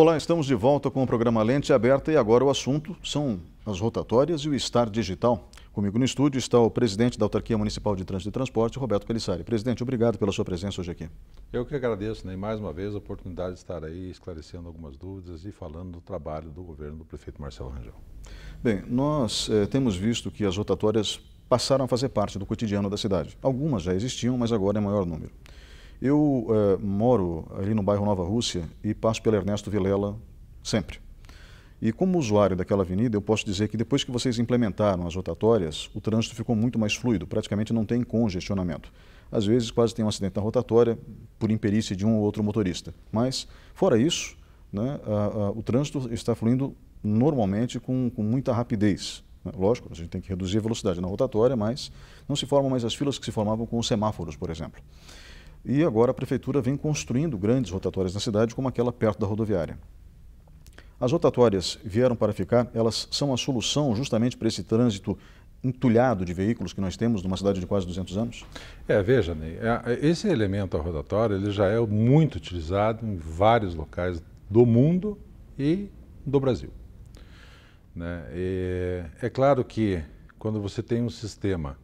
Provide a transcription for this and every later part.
Olá, estamos de volta com o programa Lente Aberta e agora o assunto são as rotatórias e o estar digital. Comigo no estúdio está o presidente da Autarquia Municipal de Trânsito e Transporte, Roberto Pelissari. Presidente, obrigado pela sua presença hoje aqui. Eu que agradeço, né? E mais uma vez a oportunidade de estar aí esclarecendo algumas dúvidas e falando do trabalho do governo do prefeito Marcelo Rangel. Bem, nós eh, temos visto que as rotatórias passaram a fazer parte do cotidiano da cidade. Algumas já existiam, mas agora é maior número. Eu eh, moro ali no bairro Nova Rússia e passo pela Ernesto Vilela sempre. E como usuário daquela avenida, eu posso dizer que depois que vocês implementaram as rotatórias, o trânsito ficou muito mais fluido, praticamente não tem congestionamento. Às vezes quase tem um acidente na rotatória por imperícia de um ou outro motorista. Mas, fora isso, né, a, a, o trânsito está fluindo normalmente com, com muita rapidez. Né. Lógico, a gente tem que reduzir a velocidade na rotatória, mas não se formam mais as filas que se formavam com os semáforos, por exemplo. E agora a prefeitura vem construindo grandes rotatórias na cidade, como aquela perto da rodoviária. As rotatórias vieram para ficar, elas são a solução justamente para esse trânsito entulhado de veículos que nós temos numa cidade de quase 200 anos? É, veja, Ney, é, esse elemento rotatório ele já é muito utilizado em vários locais do mundo e do Brasil. Né? E é claro que quando você tem um sistema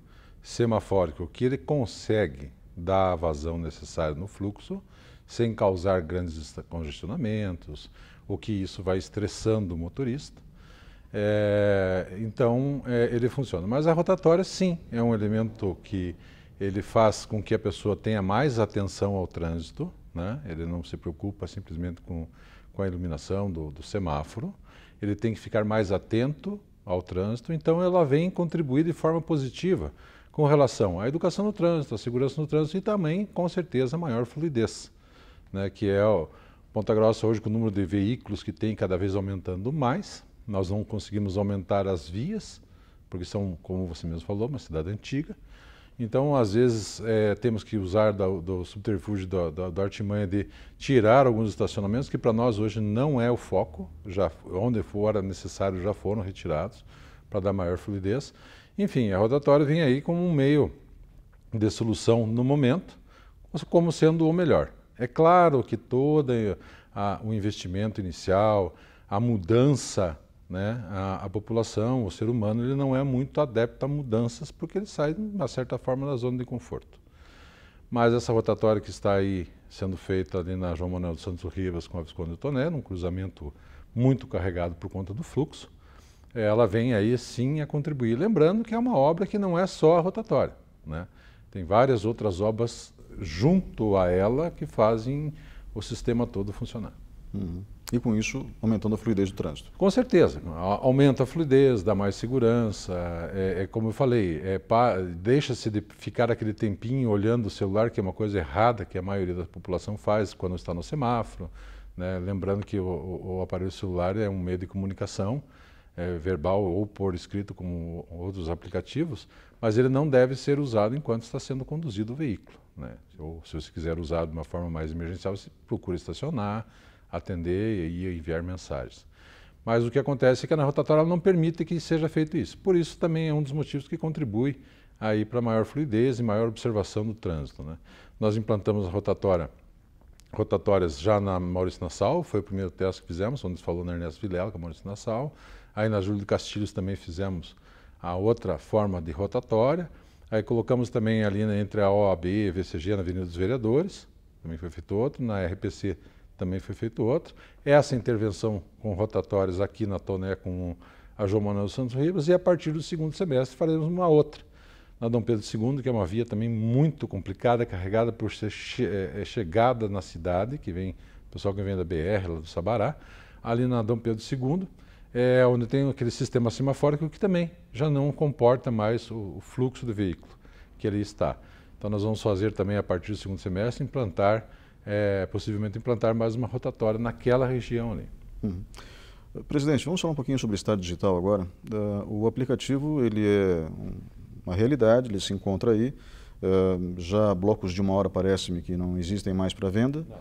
semafórico que ele consegue da vazão necessária no fluxo, sem causar grandes congestionamentos, o que isso vai estressando o motorista. É, então, é, ele funciona. Mas a rotatória, sim, é um elemento que ele faz com que a pessoa tenha mais atenção ao trânsito, né? ele não se preocupa simplesmente com, com a iluminação do, do semáforo, ele tem que ficar mais atento ao trânsito, então ela vem contribuir de forma positiva com relação à educação no trânsito, à segurança no trânsito e também, com certeza, maior fluidez, né, que é o Ponta Grossa hoje com o número de veículos que tem cada vez aumentando mais. Nós não conseguimos aumentar as vias, porque são, como você mesmo falou, uma cidade antiga. Então, às vezes, é, temos que usar do, do subterfúgio da, artimanha de tirar alguns estacionamentos, que para nós hoje não é o foco, já onde for necessário já foram retirados, para dar maior fluidez. Enfim, a rotatória vinha aí como um meio de solução no momento, como sendo o melhor. É claro que todo o investimento inicial, a mudança, né, a, a, população, o ser humano, ele não é muito adepto a mudanças porque ele sai, de uma certa forma, da zona de conforto. Mas essa rotatória que está aí sendo feita ali na João Manuel dos Santos Rivas com a Visconde Toné, num cruzamento muito carregado por conta do fluxo, ela vem aí sim a contribuir. Lembrando que é uma obra que não é só a rotatória, né? tem várias outras obras junto a ela que fazem o sistema todo funcionar. Uhum. E com isso, aumentando a fluidez do trânsito. Com certeza. Aumenta a fluidez, dá mais segurança. É, é como eu falei, é deixa-se de ficar aquele tempinho olhando o celular, que é uma coisa errada que a maioria da população faz quando está no semáforo. Né? Lembrando que o, o, o aparelho celular é um meio de comunicação é, verbal ou por escrito, como outros aplicativos, mas ele não deve ser usado enquanto está sendo conduzido o veículo. Né? Ou se você quiser usar de uma forma mais emergencial, você procura estacionar, atender e enviar mensagens. Mas o que acontece é que na rotatória não permite que seja feito isso. Por isso também é um dos motivos que contribui aí para maior fluidez e maior observação do trânsito. Né? Nós implantamos a rotatória, rotatórias já na Maurício Nassau, foi o primeiro teste que fizemos, onde falou na Ernesto Vilela, com a Maurício Nassau. Aí na Júlio de Castilhos também fizemos a outra forma de rotatória. Aí colocamos também ali né, entre a OAB e a VCG na Avenida dos Vereadores, também foi feito outro, na RPC também foi feito outro. Essa intervenção com rotatórios aqui na Toné com a João Manuel Santos Ribas e a partir do segundo semestre faremos uma outra na Dom Pedro II, que é uma via também muito complicada, carregada por ser che é, é, chegada na cidade, que vem, o pessoal que vem da BR, lá do Sabará, ali na Dom Pedro II é, onde tem aquele sistema semafórico que também já não comporta mais o, o fluxo do veículo que ali está. Então nós vamos fazer também a partir do segundo semestre implantar, é, possivelmente implantar mais uma rotatória naquela região ali. Uhum. Presidente, vamos falar um pouquinho sobre o Estado Digital agora. Uh, o aplicativo ele é uma realidade, ele se encontra aí. Uh, já blocos de uma hora parece-me que não existem mais para venda. Não.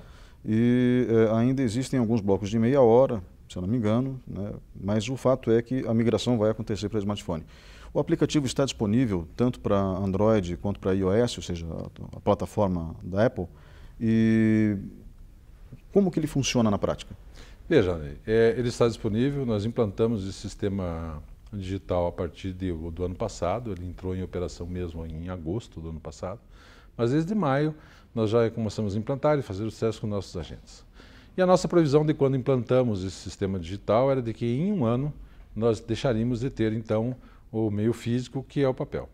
E uh, ainda existem alguns blocos de meia hora, se eu não me engano, né? mas o fato é que a migração vai acontecer para smartphone. O aplicativo está disponível tanto para Android quanto para iOS, ou seja, a, a plataforma da Apple. E como que ele funciona na prática? Veja, é, ele está disponível, nós implantamos esse sistema digital a partir de, do ano passado, ele entrou em operação mesmo em agosto do ano passado, mas desde maio nós já começamos a implantar e fazer o sucesso com nossos agentes. E a nossa previsão de quando implantamos esse sistema digital era de que em um ano nós deixaríamos de ter então o meio físico que é o papel.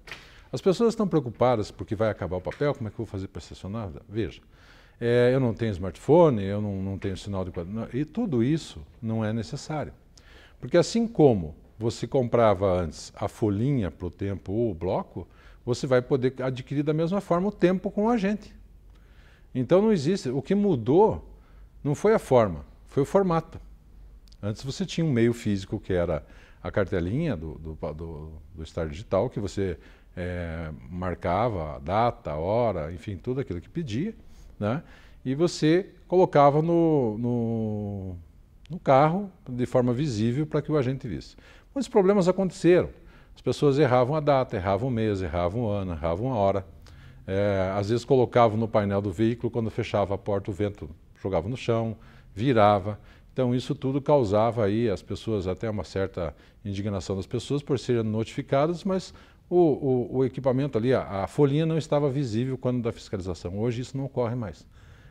As pessoas estão preocupadas porque vai acabar o papel, como é que eu vou fazer para estacionar? Veja, é, eu não tenho smartphone, eu não, não tenho sinal de quadro. E tudo isso não é necessário. Porque assim como você comprava antes a folhinha para o tempo ou o bloco, você vai poder adquirir da mesma forma o tempo com a gente. Então não existe. O que mudou não foi a forma, foi o formato. Antes você tinha um meio físico que era a cartelinha do, do, do, do Star Digital, que você é, marcava a data, a hora, enfim, tudo aquilo que pedia, né? e você colocava no, no, no carro de forma visível para que o agente visse. Muitos problemas aconteceram. As pessoas erravam a data, erravam o mês, erravam o ano, erravam a hora. É, às vezes colocavam no painel do veículo, quando fechava a porta, o vento jogava no chão, virava. Então isso tudo causava aí as pessoas até uma certa indignação das pessoas por serem notificadas, mas o, o, o equipamento ali, a, a folhinha não estava visível quando da fiscalização. Hoje isso não ocorre mais.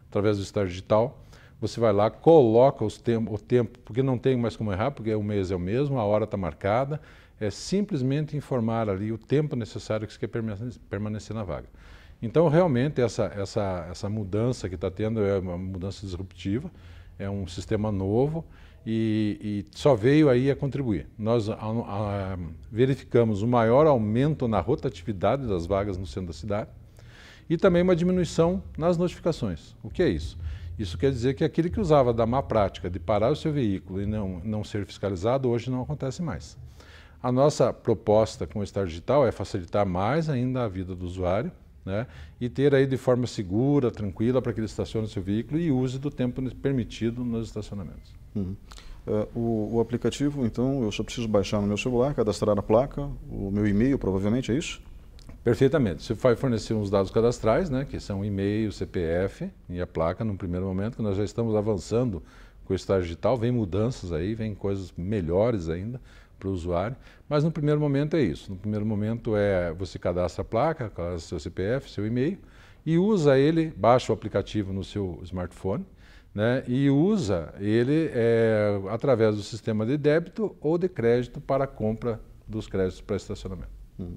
Através do estágio digital, você vai lá, coloca os tem o tempo, porque não tem mais como errar, porque o mês é o mesmo, a hora está marcada, é simplesmente informar ali o tempo necessário que você quer permanecer na vaga. Então, realmente, essa, essa, essa mudança que está tendo é uma mudança disruptiva, é um sistema novo e, e só veio aí a contribuir. Nós a, a, verificamos um maior aumento na rotatividade das vagas no centro da cidade e também uma diminuição nas notificações. O que é isso? Isso quer dizer que aquele que usava da má prática de parar o seu veículo e não, não ser fiscalizado, hoje não acontece mais. A nossa proposta com o Estar Digital é facilitar mais ainda a vida do usuário, né? e ter aí de forma segura, tranquila, para que ele estacione seu veículo e use do tempo permitido nos estacionamentos. Uhum. Uh, o, o, aplicativo, então, eu só preciso baixar no meu celular, cadastrar a placa, o meu e-mail, provavelmente, é isso? Perfeitamente. Você vai fornecer uns dados cadastrais, né, que são e-mail, CPF e a placa, num primeiro momento, que nós já estamos avançando com o estágio digital, vem mudanças aí, vem coisas melhores ainda, para o usuário, mas no primeiro momento é isso. No primeiro momento é você cadastra a placa, cadastra seu CPF, seu e-mail e usa ele, baixa o aplicativo no seu smartphone né, e usa ele é, através do sistema de débito ou de crédito para a compra dos créditos para estacionamento. Hum.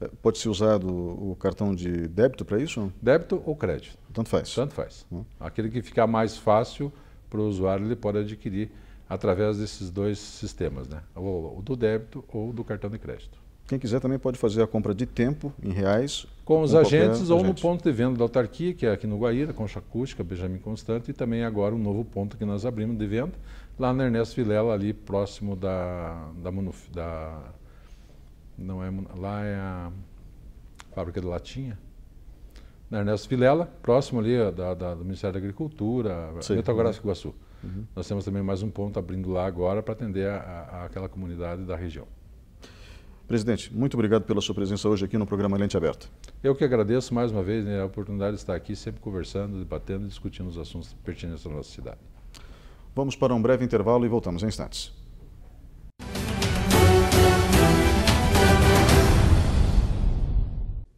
É, pode ser usado o cartão de débito para isso? Débito ou crédito? Tanto faz. Tanto faz. Hum. Aquele que ficar mais fácil para o usuário, ele pode adquirir através desses dois sistemas, né? ou, ou do débito ou do cartão de crédito. Quem quiser também pode fazer a compra de tempo em reais. Com os agentes ou agente. no ponto de venda da autarquia, que é aqui no Guaíra, Concha Acústica, Benjamin Constante, e também agora um novo ponto que nós abrimos de venda, lá na Ernesto Vilela, ali próximo da. da, da não é, lá é a fábrica de latinha na né, Ernesto Vilela, próximo ali da, da, do Ministério da Agricultura, Metagoráfico uhum. Iguaçu. Uhum. Nós temos também mais um ponto abrindo lá agora para atender a, a, aquela comunidade da região. Presidente, muito obrigado pela sua presença hoje aqui no programa Lente Aberta. Eu que agradeço mais uma vez né, a oportunidade de estar aqui sempre conversando, debatendo e discutindo os assuntos pertinentes à nossa cidade. Vamos para um breve intervalo e voltamos em instantes.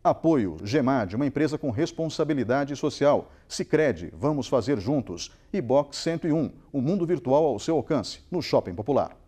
Apoio Gemad, uma empresa com responsabilidade social. Sicredi, vamos fazer juntos. E Box 101, o um mundo virtual ao seu alcance, no Shopping Popular.